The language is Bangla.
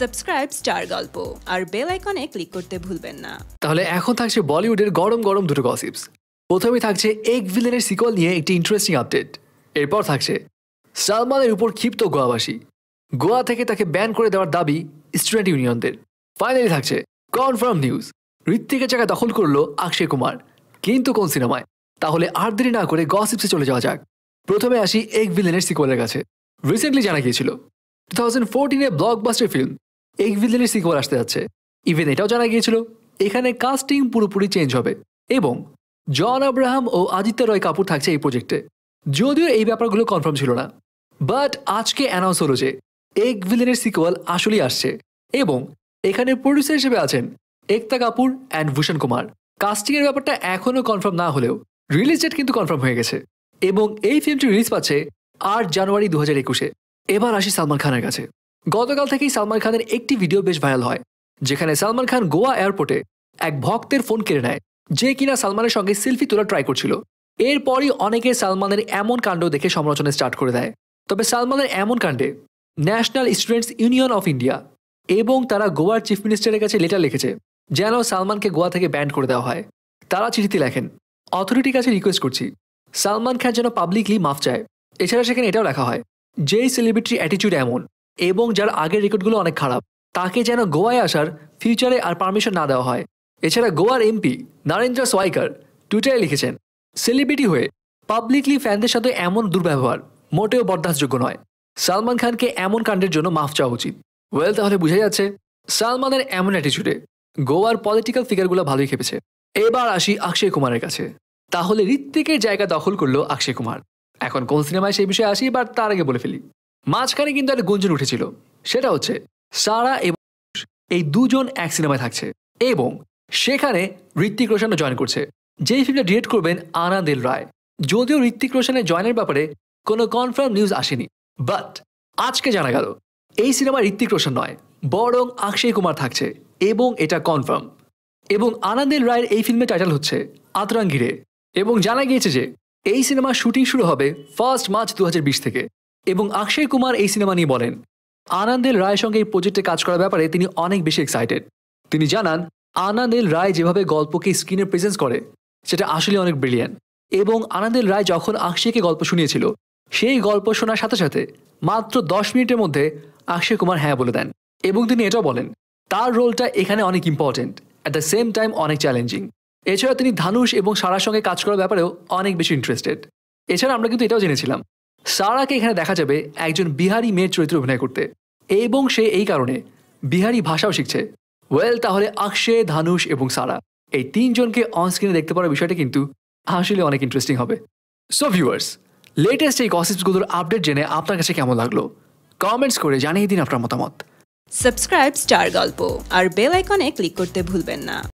সাবস্ক্রাইব স্টার গল্প আর বেল আইকনে ক্লিক করতে ভুলবেন না তাহলে এখন থাকছে বলিউডের গরম গরম দুটো গসিপস প্রথমে থাকছে এক ভিলেনের সিকল নিয়ে একটি ইন্টারেস্টিং আপডেট এরপর থাকছে সালমানের উপর ক্ষিপ্ত গোয়াবাসী গোয়া থেকে তাকে ব্যান করে দেওয়ার দাবি স্টুডেন্ট ইউনিয়নদের ফাইনালি থাকছে কনফার্ম নিউজ ঋত্বিকের জায়গা দখল করলো অক্ষয় কুমার কিন্তু কোন সিনেমায় তাহলে আর দেরি না করে গসিপসে চলে যাওয়া যাক প্রথমে আসি এক ভিলেনের সিকোয়েলের কাছে রিসেন্টলি জানা গিয়েছিল টু থাউজেন্ড ফোরটিনে ব্লকবাস্টার ফিল্ম এক ভিলেনের সিকোয়াল আসতে যাচ্ছে ইভেন এটাও জানা গিয়েছিল এখানে কাস্টিং পুরোপুরি চেঞ্জ হবে এবং জন আব্রাহাম ও আদিত্য রয় কাপুর থাকছে এই প্রজেক্টে যদিও এই ব্যাপারগুলো কনফার্ম ছিল না বাট আজকে অ্যানাউন্স হলো যে এগ ভিলেনের সিকোয়াল আসলেই আসছে এবং এখানে প্রডিউসার হিসেবে আছেন একতা কাপুর অ্যান্ড ভূষণ কুমার কাস্টিংয়ের ব্যাপারটা এখনও কনফার্ম না হলেও রিলিজ ডেট কিন্তু কনফার্ম হয়ে গেছে এবং এই ফিল্মটি রিলিজ পাচ্ছে আট জানুয়ারি দু হাজার একুশে এবার আসি সালমান খানের কাছে গতকাল থেকেই সালমান খানের একটি ভিডিও বেশ ভাইরাল হয় যেখানে সালমান খান গোয়া এয়ারপোর্টে এক ভক্তের ফোন কেড়ে নেয় যে কিনা সালমানের সঙ্গে সেলফি তোলা ট্রাই করছিল এরপরই অনেকে সালমানের এমন কাণ্ড দেখে সমালোচনা স্টার্ট করে দেয় তবে সালমানের এমন কাণ্ডে national students union of India এবং তারা গোয়ার চিফ মিনিস্টারের কাছে লেটার লিখেছে যেন সালমানকে গোয়া থেকে ব্যান্ড করে দেওয়া হয় তারা চিঠিতে লেখেন অথরিটির কাছে রিকোয়েস্ট করছি সালমান খান যেন পাবলিকলি মাফ চায় এছাড়া সেখানে এটাও লেখা হয় যেই সেলিব্রিটির অ্যাটিটিউড এমন এবং যার আগের রেকর্ডগুলো অনেক খারাপ তাকে যেন গোয়ায় আসার ফিউচারে আর পারমিশন না দেওয়া হয় এছাড়া গোয়ার এমপি নারেন্দ্র সোয়াইকার টুইটারে লিখেছেন সেলিব্রিটি হয়ে পাবলিকলি ফ্যানদের সাথে এমন দুর্ব্যবহার মোটেও বরদাসযোগ্য নয় সালমান খানকে এমন কাণ্ডের জন্য মাফ চাওয়া উচিত ওয়েল তাহলে বোঝা যাচ্ছে সালমানের এমন অ্যাটিচিউডে গোয়ার পলিটিক্যাল ফিগারগুলো ভালোই খেপেছে এবার আসি অক্ষয় কুমারের কাছে তাহলে ঋত্বিকের জায়গা দখল করলো অক্ষয় কুমার এখন কোন সিনেমায় সেই বিষয়ে আসি বা তার আগে বলে ফেলি মাঝখানে কিন্তু একটা গুঞ্জন উঠেছিল সেটা হচ্ছে সারা এবং এই দুজন এক সিনেমায় থাকছে এবং সেখানে ঋত্বিক রোশনও জয়েন করছে যেই ফিল্মটা ডিরেক্ট করবেন আনাদিল রায় যদিও ঋত্বিক রোশনের জয়েনের ব্যাপারে কোনো কনফার্ম নিউজ আসেনি বাট আজকে জানা গেল এই সিনেমা ঋত্বিক রোশন নয় বরং অক্ষয় কুমার থাকছে এবং এটা কনফার্ম এবং আনন্দেল রায়ের এই ফিল্মের টাইটেল হচ্ছে আতরাঙ্গিরে এবং জানা গিয়েছে যে এই সিনেমার শুটিং শুরু হবে ফার্স্ট মার্চ দু থেকে এবং অক্ষয় কুমার এই সিনেমা নিয়ে বলেন আনন্দেল রায়ের সঙ্গে এই প্রজেক্টে কাজ করার ব্যাপারে তিনি অনেক বেশি এক্সাইটেড তিনি জানান আনন্দেল রায় যেভাবে গল্পকে স্ক্রিনে প্রেজেন্স করে সেটা আসলে অনেক ব্রিলিয়ান এবং আনন্দেল রায় যখন আকশেকে গল্প শুনিয়েছিল সেই গল্প শোনার সাথে সাথে মাত্র দশ মিনিটের মধ্যে অক্ষয় কুমার হ্যাঁ বলে দেন এবং তিনি এটা বলেন তার রোলটা এখানে অনেক important at the same time অনেক চ্যালেঞ্জিং এছাড়া তিনি ধানুষ এবং সারার সঙ্গে কাজ করার ব্যাপারেও অনেক বেশি ইন্টারেস্টেড এছাড়া আমরা কিন্তু এটাও জেনেছিলাম সারাকে এখানে দেখা যাবে একজন বিহারি মেয়ের চরিত্রে অভিনয় করতে এবং সে এই কারণে বিহারি ভাষাও শিখছে ওয়েল তাহলে অক্ষে ধানুষ এবং সারা এই তিনজনকে অনস্ক্রিনে দেখতে পাওয়ার বিষয়টা কিন্তু আসলে অনেক ইন্টারেস্টিং হবে সো ভিউয়ার্স লেটেস্ট এই গসিপসগুলোর আপডেট জেনে আপনার কাছে কেমন লাগলো কমেন্টস করে জানিয়ে দিন আপনার মতামত সাবস্ক্রাইব স্টার গল্প আর বেল আইকনে ক্লিক করতে ভুলবেন না